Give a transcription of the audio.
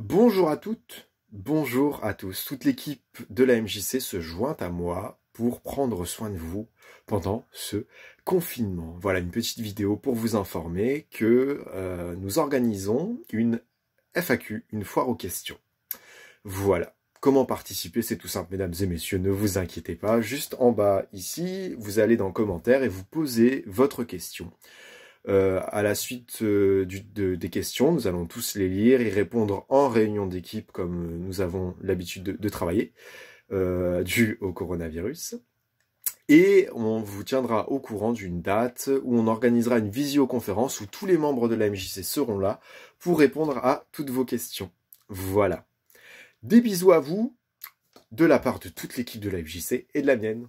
Bonjour à toutes, bonjour à tous. Toute l'équipe de la MJC se joint à moi pour prendre soin de vous pendant ce confinement. Voilà une petite vidéo pour vous informer que euh, nous organisons une FAQ, une foire aux questions. Voilà. Comment participer C'est tout simple, mesdames et messieurs, ne vous inquiétez pas. Juste en bas, ici, vous allez dans commentaire et vous posez votre question. Euh, à la suite euh, des questions, nous allons tous les lire et répondre en réunion d'équipe comme euh, nous avons l'habitude de, travailler, euh, dû au coronavirus. Et on vous tiendra au courant d'une date où on organisera une visioconférence où tous les membres de la MJC seront là pour répondre à toutes vos questions. Voilà. Des bisous à vous de la part de toute l'équipe de la MJC et de la mienne.